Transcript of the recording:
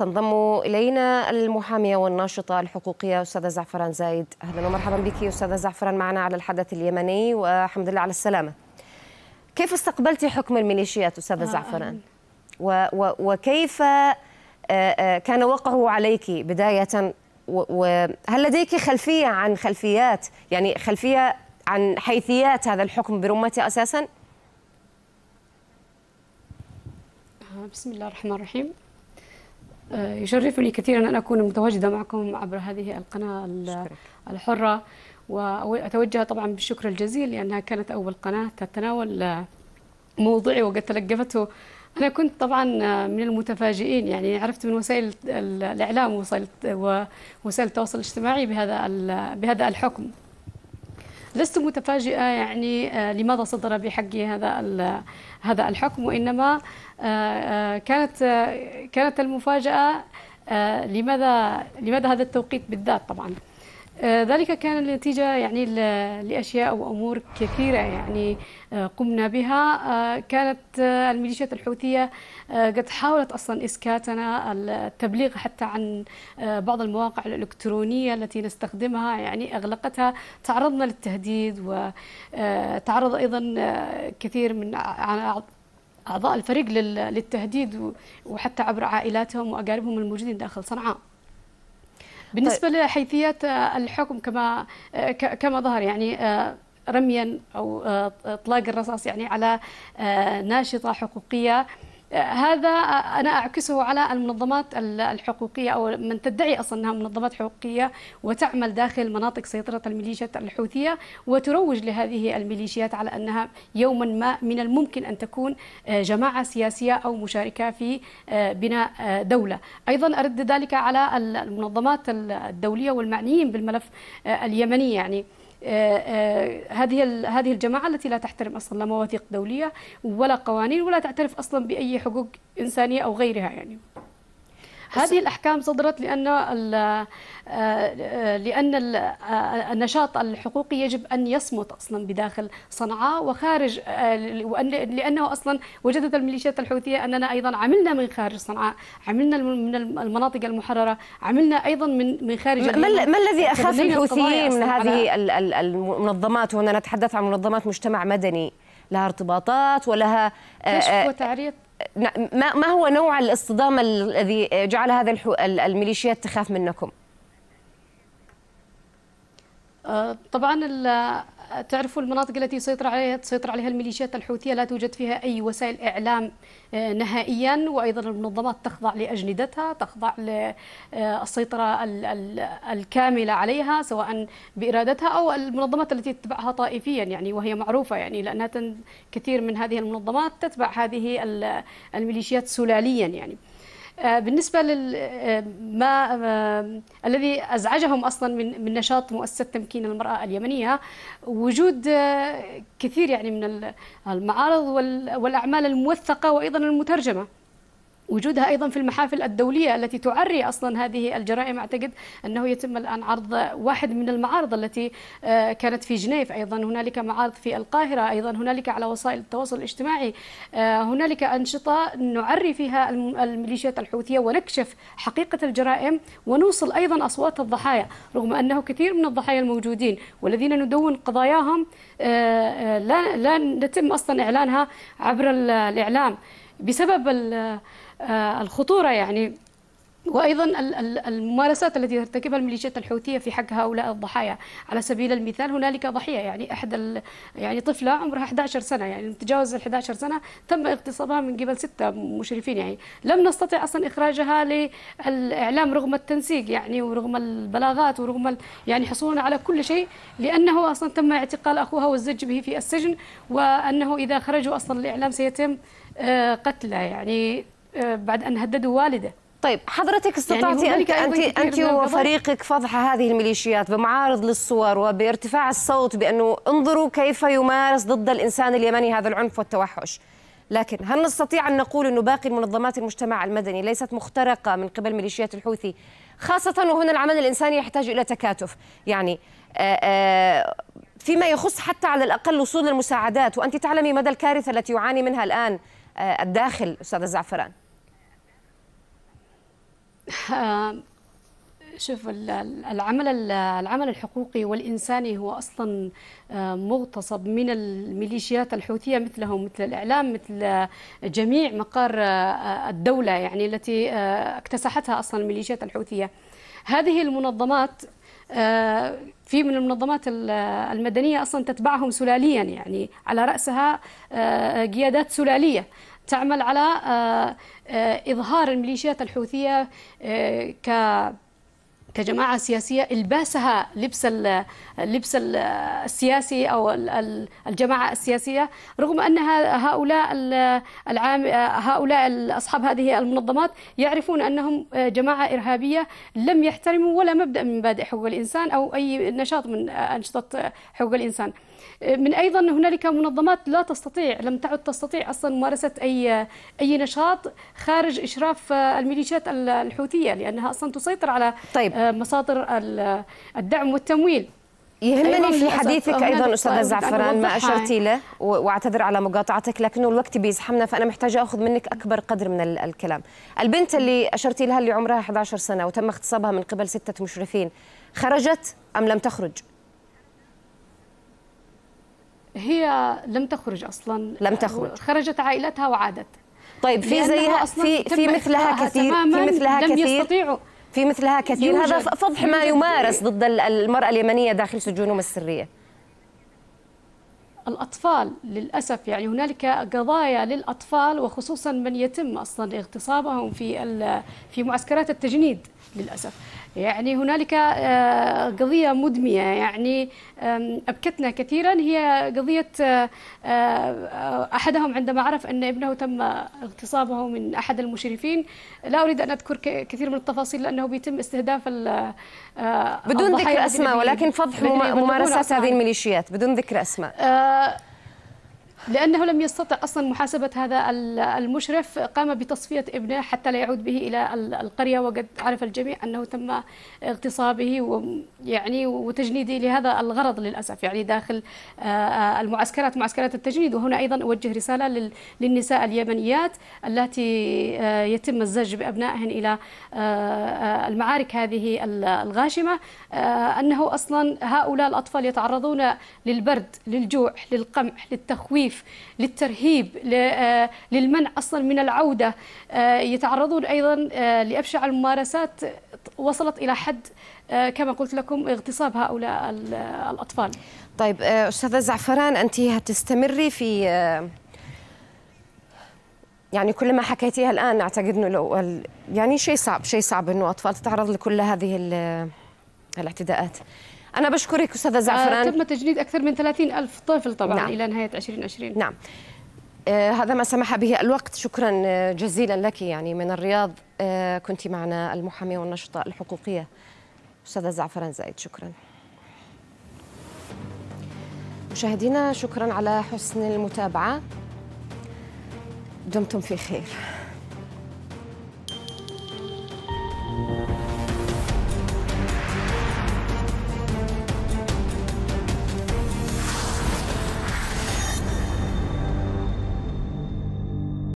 تنضم إلينا المحامية والناشطة الحقوقية أستاذة زعفران زايد أهلا ومرحبا بك أستاذة زعفران معنا على الحدث اليمني والحمد لله على السلامة كيف استقبلت حكم الميليشيات أستاذة آه زعفران و و وكيف آه، آه، كان وقعه عليك بداية وهل لديك خلفية عن خلفيات يعني خلفية عن حيثيات هذا الحكم برمته أساساً؟ آه، بسم الله الرحمن الرحيم آه، يشرفني كثيرا أن أكون متواجدة معكم عبر هذه القناة شكرك. الحرة وأتوجه طبعا بالشكر الجزيل لأنها كانت أول قناة تتناول آه، موضوعي وقد تلقفته أنا كنت طبعا آه، من المتفاجئين يعني عرفت من وسائل الإعلام ووسائل التواصل الاجتماعي بهذا بهذا الحكم لست متفاجئة يعني آه، لماذا صدر بحقي هذا هذا الحكم وإنما آه، آه، كانت كانت المفاجأة لماذا لماذا هذا التوقيت بالذات طبعا آه، ذلك كان النتيجة يعني لأشياء وأمور كثيرة يعني آه، قمنا بها آه، كانت الميليشيات الحوثية قد حاولت أصلا إسكاتنا التبليغ حتى عن بعض المواقع الإلكترونية التي نستخدمها يعني أغلقتها تعرضنا للتهديد وتعرض أيضا كثير من أعضاء الفريق للتهديد وحتى عبر عائلاتهم وأقاربهم الموجودين داخل صنعاء بالنسبه طيب. لحيثيات آه، الحكم كما آه، كما ظهر يعني آه، رميا او اطلاق الرصاص يعني على ناشطه حقوقيه هذا انا اعكسه على المنظمات الحقوقيه او من تدعي اصلا انها منظمات حقوقيه وتعمل داخل مناطق سيطره الميليشيات الحوثيه وتروج لهذه الميليشيات على انها يوما ما من الممكن ان تكون آه، جماعه سياسيه او مشاركه في آه، بناء آه، دوله، ايضا ارد ذلك على المنظمات الدوليه والمعنيين بالملف اليمني يعني آه، آه، هذه هذه الجماعه التي لا تحترم اصلا لا مواثيق دوليه ولا قوانين ولا تعترف اصلا باي حقوق انسانيه او غيرها يعني هذه الأحكام صدرت لأن آه، لأن آه، النشاط الحقوقي يجب أن يصمت أصلا بداخل صنعاء وخارج آه، لأنه أصلا وجدت الميليشيات الحوثية أننا أيضا عملنا من خارج صنعاء عملنا من المناطق المحررة عملنا أيضا من من خارج ما, ما الذي أخاف الحوثيين من هذه المنظمات وهنا نتحدث عن منظمات مجتمع مدني لها ارتباطات ولها كشف وتعريض ما هو نوع الاصطدام الذي جعل هذا الميليشيات تخاف منكم؟ آه، طبعا تعرفوا المناطق التي سيطر عليها تسيطر عليها الميليشيات الحوثيه لا توجد فيها اي وسائل اعلام آه، نهائيا وايضا المنظمات تخضع لاجندتها تخضع للسيطره آه، الكامله عليها سواء بارادتها او المنظمات التي تتبعها طائفيا يعني وهي معروفه يعني لانها كثير من هذه المنظمات تتبع هذه الميليشيات سلاليا يعني آه، بالنسبة لما آه، آه، الذي أزعجهم أصلا من من نشاط مؤسسة تمكين المرأة اليمنية وجود كثير يعني من المعارض والأعمال الموثقة وأيضا المترجمة وجودها أيضا في المحافل الدولية التي تعري أصلا هذه الجرائم أعتقد أنه يتم الآن عرض واحد من المعارض التي آه، كانت في جنيف أيضا هنالك معارض في القاهرة أيضا هنالك على وسائل التواصل الاجتماعي آه، هنالك أنشطة نعري فيها الميليشيات الحوثية ونكشف حقيقة الجرائم ونوصل أيضا أصوات الضحايا رغم أنه كثير من الضحايا الموجودين والذين ندون قضاياهم آه، لا لا نتم أصلا إعلانها عبر الإعلام بسبب آه، الخطورة يعني وايضا الممارسات التي ترتكبها الميليشيات الحوثيه في حق هؤلاء الضحايا على سبيل المثال هنالك ضحيه يعني احدى يعني طفله عمرها 11 سنه يعني تجاوز ال 11 سنه تم اغتصابها من قبل سته مشرفين يعني لم نستطع اصلا اخراجها للاعلام رغم التنسيق يعني ورغم البلاغات ورغم يعني حصولنا على كل شيء لانه اصلا تم اعتقال اخوها والزج به في السجن وانه اذا خرجوا اصلا الاعلام سيتم آه، قتله يعني آه، بعد ان هددوا والده طيب حضرتك يعني استطعتي يعني انت انت, أنت وفريقك فضح هذه الميليشيات بمعارض للصور وبارتفاع الصوت بانه انظروا كيف يمارس ضد الانسان اليمني هذا العنف والتوحش. لكن هل نستطيع ان نقول انه باقي منظمات المجتمع المدني ليست مخترقه من قبل ميليشيات الحوثي؟ خاصه وهنا العمل الانساني يحتاج الى تكاتف، يعني آه، آه، فيما يخص حتى على الاقل وصول المساعدات وانت تعلمي مدى الكارثه التي يعاني منها الان آه، الداخل استاذه زعفران آه، شوف العمل العمل الحقوقي والانساني هو اصلا آه، مغتصب من الميليشيات الحوثيه مثلهم مثل الاعلام مثل جميع مقار الدوله يعني التي اكتسحتها اصلا الميليشيات الحوثيه هذه المنظمات في من المنظمات المدنية أصلا تتبعهم سلاليا يعني على رأسها آه، قيادات سلالية تعمل على آه، آه، إظهار الميليشيات الحوثية ك كجماعة سياسية إلباسها لبس اللبس السياسي أو الجماعة السياسية رغم أن هؤلاء العام هؤلاء أصحاب هذه المنظمات يعرفون أنهم جماعة إرهابية لم يحترموا ولا مبدأ من مبادئ حقوق الإنسان أو أي نشاط من أنشطة حقوق الإنسان من ايضا هنالك منظمات لا تستطيع لم تعد تستطيع اصلا ممارسه اي اي نشاط خارج اشراف الميليشيات الحوثيه لانها اصلا تسيطر على طيب مصادر الدعم والتمويل يهمني في حديثك ايضا استاذه زعفران ما اشرتي له واعتذر على مقاطعتك لكنه الوقت بيزحمنا فانا محتاجه اخذ منك اكبر قدر من الكلام. البنت اللي اشرتي لها اللي عمرها 11 سنه وتم اغتصابها من قبل سته مشرفين خرجت ام لم تخرج؟ هي لم تخرج اصلا لم تخرج خرجت عائلتها وعادت طيب في زيها في في مثلها كثير في مثلها كثير لم يستطيعوا في مثلها كثير هذا فضح ما يمارس ضد المرأة اليمنية داخل سجونهم السرية الأطفال للأسف يعني هنالك قضايا للأطفال وخصوصا من يتم أصلا اغتصابهم في في معسكرات التجنيد للأسف يعني هنالك آه، قضية مدمية يعني أبكتنا كثيرا هي قضية آه، آه، أحدهم عندما عرف أن ابنه تم اغتصابه من أحد المشرفين لا أريد أن أذكر كثير من التفاصيل لأنه بيتم استهداف بدون ذكر أسماء ولكن فضح ممارسات هذه الميليشيات بدون ذكر أسماء لأنه لم يستطع أصلا محاسبة هذا المشرف قام بتصفية ابنه حتى لا يعود به إلى القرية وقد عرف الجميع أنه تم اغتصابه ويعني وتجنيده لهذا الغرض للأسف يعني داخل آه، آه، المعسكرات معسكرات التجنيد وهنا أيضا أوجه رسالة للنساء اليمنيات التي آه، يتم الزج بأبنائهن إلى المعارك هذه الغاشمة أنه أصلا هؤلاء الأطفال يتعرضون للبرد للجوع للقمح للتخويف للتخويف للترهيب آه، للمنع أصلا من العودة آه، يتعرضون أيضا آه، لأبشع الممارسات وصلت إلى حد كما قلت لكم اغتصاب هؤلاء الأطفال طيب أستاذة زعفران أنت هتستمري في يعني كل ما حكيتيها الآن أعتقد أنه لو يعني شيء صعب شيء صعب أنه أطفال تتعرض لكل هذه الاعتداءات أنا بشكرك أستاذة آه، زعفران آه تم تجنيد أكثر من 30 ألف طفل طبعا نعم. إلى نهاية 2020 نعم آه هذا ما سمح به الوقت شكرا آه، جزيلا لك يعني من الرياض آه كنت معنا المحامية والنشطة الحقوقية أستاذة زعفران زايد شكرا مشاهدينا شكرا على حسن المتابعة دمتم في خير